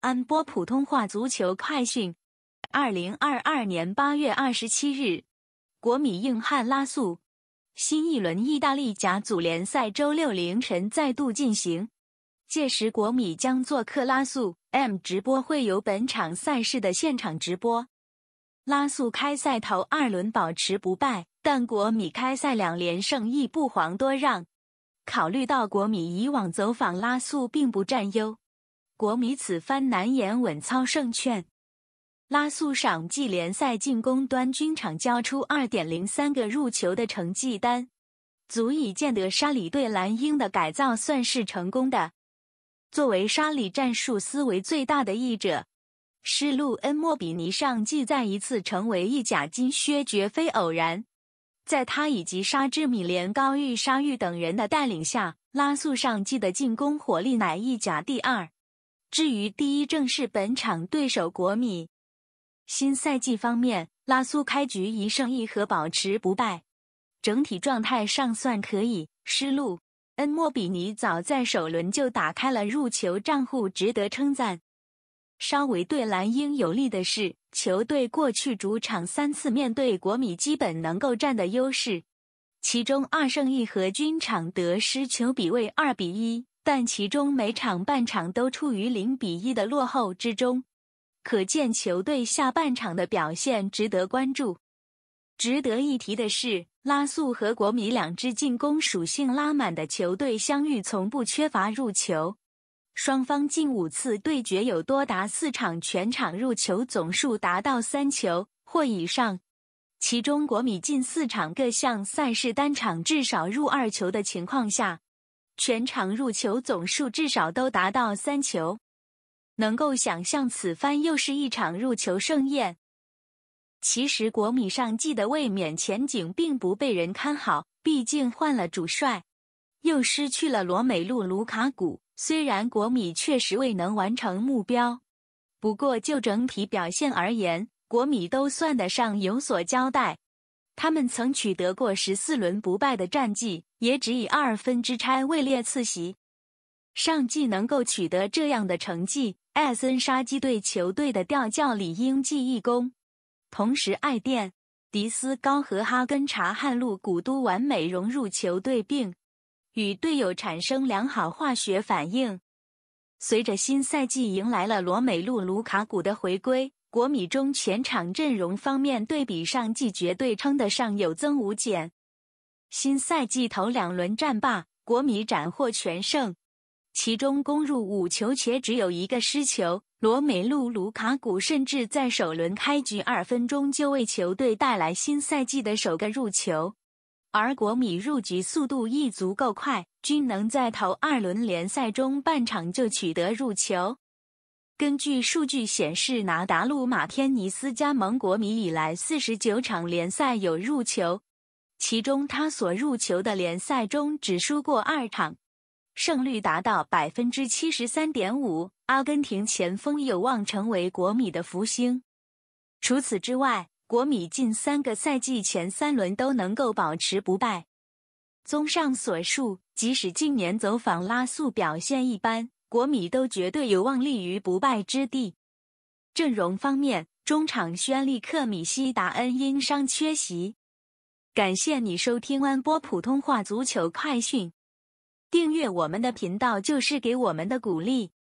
安播普通话足球快讯：二零二二年八月二十七日，国米硬汉拉素新一轮意大利甲组联赛周六凌晨再度进行，届时国米将做客拉素。M 直播会有本场赛事的现场直播。拉素开赛头二轮保持不败，但国米开赛两连胜亦不遑多让。考虑到国米以往走访拉素并不占优。国米此番难言稳操胜券。拉素赏季联赛进攻端均场交出二点零三个入球的成绩单，足以见得沙里对蓝鹰的改造算是成功的。作为沙里战术思维最大的译者，施路恩莫比尼上季再一次成为意甲金靴，绝非偶然。在他以及沙之米连高、玉沙玉等人的带领下，拉素上季的进攻火力乃意甲第二。至于第一正，是本场对手国米。新赛季方面，拉苏开局一胜一和，保持不败，整体状态尚算可以。失路恩莫比尼早在首轮就打开了入球账户，值得称赞。稍微对蓝鹰有利的是，球队过去主场三次面对国米，基本能够占的优势，其中二胜一和，均场得失球比为二比一。但其中每场半场都处于零比一的落后之中，可见球队下半场的表现值得关注。值得一提的是，拉素和国米两支进攻属性拉满的球队相遇，从不缺乏入球。双方近五次对决有多达四场全场入球总数达到三球或以上，其中国米近四场各项赛事单场至少入二球的情况下。全场入球总数至少都达到三球，能够想象此番又是一场入球盛宴。其实国米上季的卫冕前景并不被人看好，毕竟换了主帅，又失去了罗美路、卢卡古。虽然国米确实未能完成目标，不过就整体表现而言，国米都算得上有所交代。他们曾取得过十四轮不败的战绩，也只以二分之差位列次席。上季能够取得这样的成绩，艾森杀基队球队的调教理应记一功。同时，爱电、迪斯高和哈根查汉路古都完美融入球队，并与队友产生良好化学反应。随着新赛季迎来了罗美路卢卡古的回归。国米中前场阵容方面对比上季绝对称得上有增无减。新赛季头两轮战罢，国米斩获全胜，其中攻入五球且只有一个失球。罗梅路、卢卡古甚至在首轮开局二分钟就为球队带来新赛季的首个入球。而国米入局速度亦足够快，均能在头二轮联赛中半场就取得入球。根据数据显示，拿达鲁马天尼斯加盟国米以来，四十九场联赛有入球，其中他所入球的联赛中只输过二场，胜率达到百分之七十三点五。阿根廷前锋有望成为国米的福星。除此之外，国米近三个赛季前三轮都能够保持不败。综上所述，即使近年走访拉素表现一般。国米都绝对有望立于不败之地。阵容方面，中场宣利克米西达恩因伤缺席。感谢你收听安播普通话足球快讯，订阅我们的频道就是给我们的鼓励。